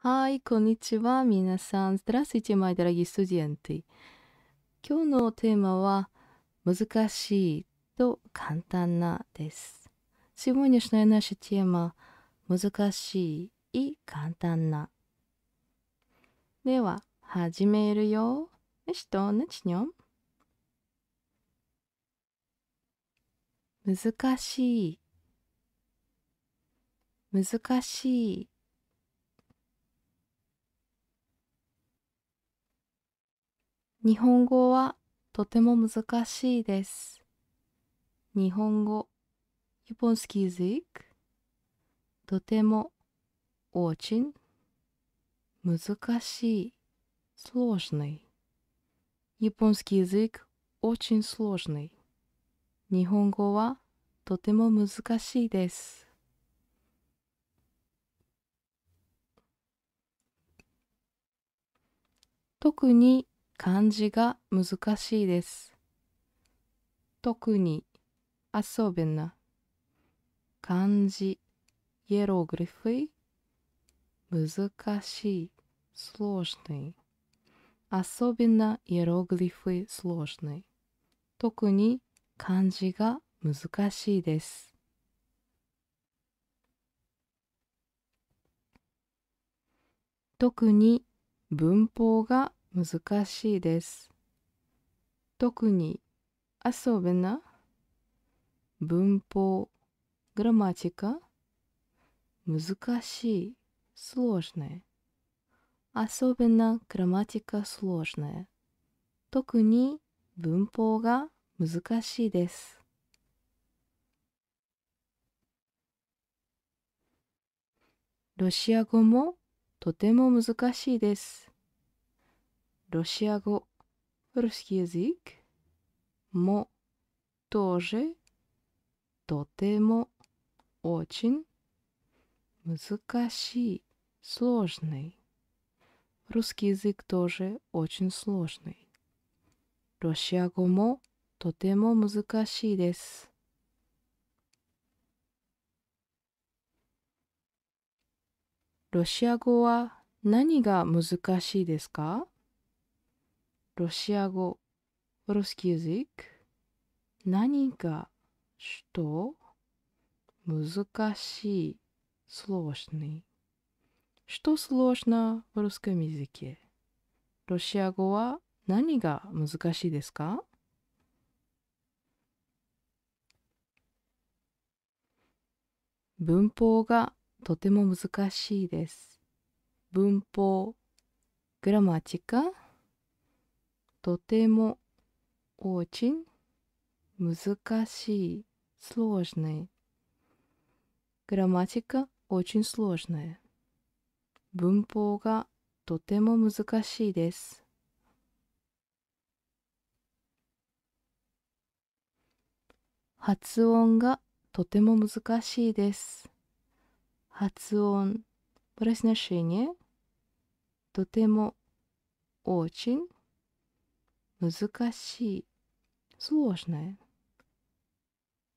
はい、こんにちは。みなさん、スラス1枚、ダラギスジエンテ今日のテーマは、難しいと簡単なです。すぐにしないなテーマ、難しいい、簡単な。では、始めるよ。えしと、なちにょん。難しい。難しい。日本語はとても難しいです。日本語、日本スキーズイク。とても、おちん。難しい、スロー ж ネイ。й я п о н с к и ク、язык очень с 日本語はとても難しいです。特に漢字が難しいです。特に遊べな漢字イエログリフィ難しいスローシ н ы й особенно и е р о г л и ф 特に漢字が難しいです特に文法が難しいです。特に遊べな文法、グラマチカ難しい、スロージネ。遊べな、グラマチカ、スロージネ。特に文法が難しいです。ロシア語もとても難しいです。ロシア語、русский язык も、тоже とても、очень 難しい、сложный русский язык тоже очень сложный ロシア語もとても難しいです。ロシア語は何が難しいですかロシア語、ウロスキューズック、何が、ч т 難しい、スローシ н ы й что сложно в русском я з ロシア語は何が難しいですか文法がとても難しいです。文法、グラマチカとても очень 難しい сложный грамматика очень сложная 文法がとても難しいです発音がとても難しいです発音プラスシしニとても очень 難しい. Сложное.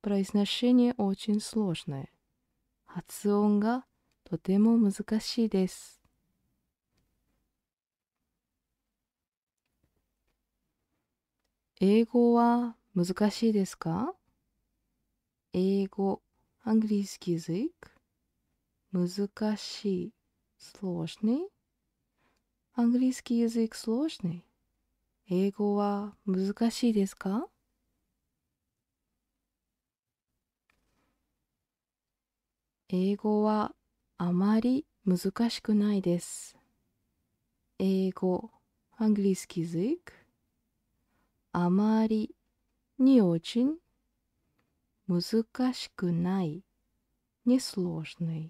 Произношение очень сложное. Хацуон га тотемо музыкаши дес. Эго ва музыкаши дес ка? английский язык. Музыкаши сложный. Английский язык сложный. 英語は難しいですか英語はあまり難しくないです。英語、アングリスキズイク。あまり、におちん。難しくない、не сложный。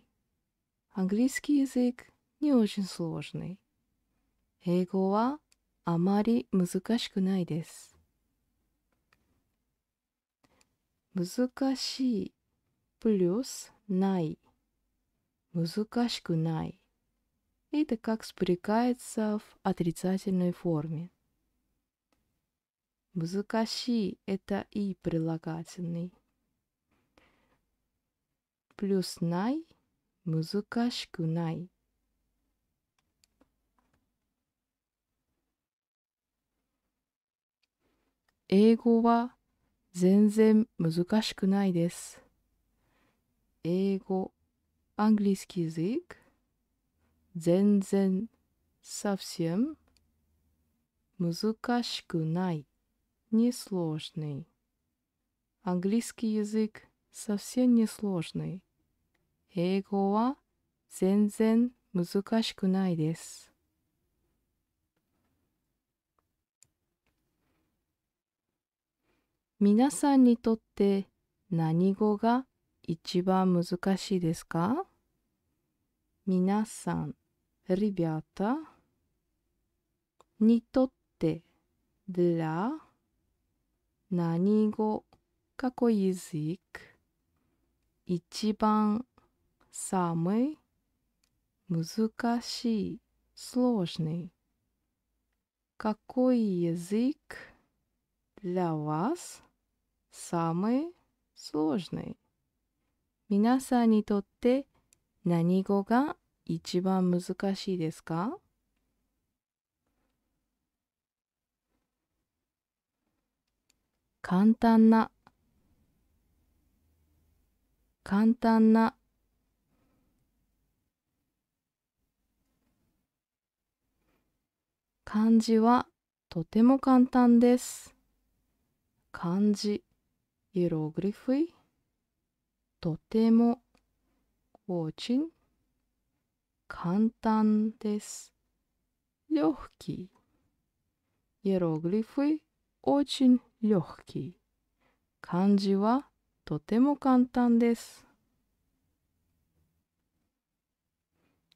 アングリスキズイ не очень сложный。英語はあまり難しくないです。難しいプラスない。難しくない。Это как спрекается в отрицательной форме. Музыкаши – это и прилагательный. Плюс най – музыкашку най –英語は全然難しくないです。英語、アングリスキーズイク、全然、サフシアム、難しくない、にすろしない。アングリスキーズイク、サフシアムにすろしない。英語は全然難しくないです。みなさんにとって何語が一番難しいですかみなさん、リビアタにとって、ラ、何語、かこいずいく、一番寒い、難しい、スロージネイ。かこいずいく、ラワス、самый сложный 皆さんにとって何語が一番難しいですか簡単な簡単な漢字はとても簡単です漢字 иероглифы とても очень 簡単です легкий イエログリフ очень легкий 漢字はとても簡単です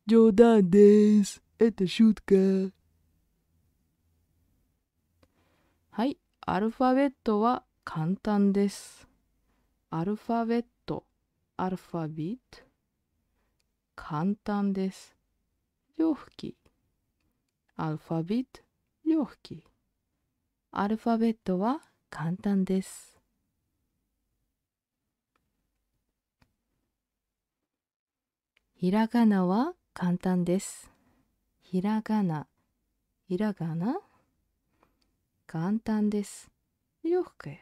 冗談です。Это шутка. はい、アルファベットは簡単です。アルファベット、アルファビット。簡単です。両吹き。アルファビット、両吹き。アルファベットは簡単です。ひらがなは簡単です。ひらがな、ひらがな。簡単です。よく。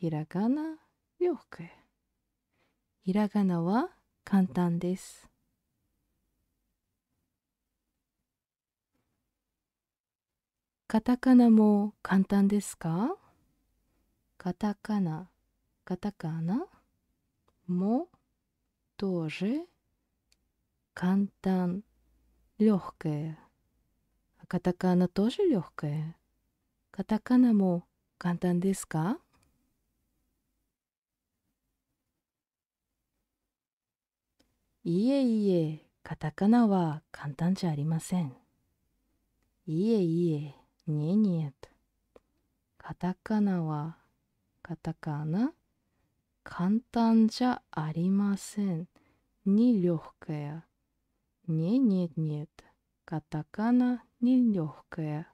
ひらがな л е г к ひらがなは簡単です。カタカナも簡単ですかカタカナ、カタカナも т о ж 簡単、л е г к カタカナ тоже л е г カタカナも簡単ですかいえいえ、カタカナは簡単じゃありません。いえいえ、にえにえと。カタカナは、カタカナ、簡単じゃありません。に легкая. えにえ е т н е カ к а т а легкая.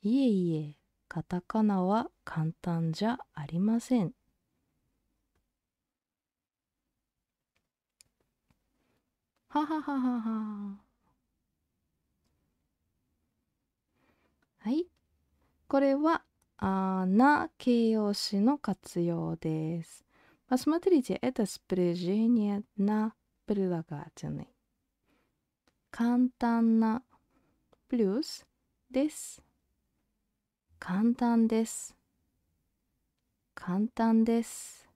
いえいえ、カタカナは簡単じゃありません。ははははは。はい。これは、あな形容詞の活用です。Посмотрите, это спряжение на прилагательный. 簡単な plus です。簡単です。簡単です。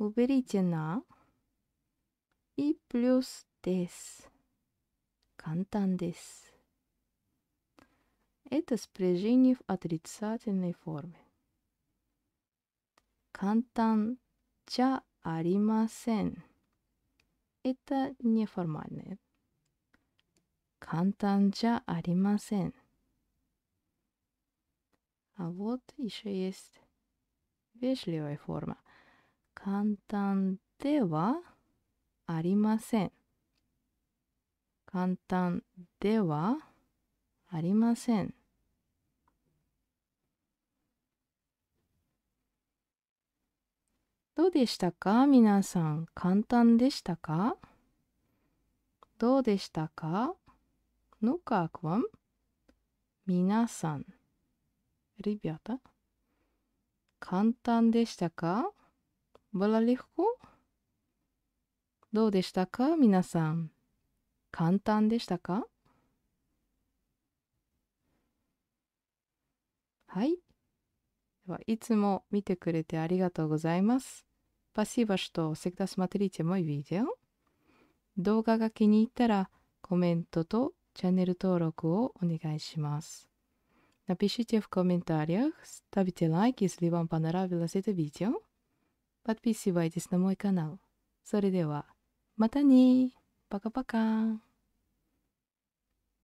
уберите на и плюс кантан это спряжение в отрицательной форме. Кантан ча аримасен, это неформальное. Кантан ча аримасен. А вот еще есть вежливая форма. Кантан 簡単ではありません。簡単ではありません。どうでしたか皆さん簡単でしたかどうでしたか Ну-ка, 皆さん Ребята 簡単でしたか Было легко? どうでしたか皆さん。簡単でしたかはい。ではいつも見てくれてありがとうございます。Спасибо, что всегда смотрите мой видео. 動画が気に入ったらコメントとチャンネル登録をお願いします。Напишите в комментариях, ставьте лайк, если вам понравилось это видео. Подписывайтесь на мой канал. それでは。またねパカパカン。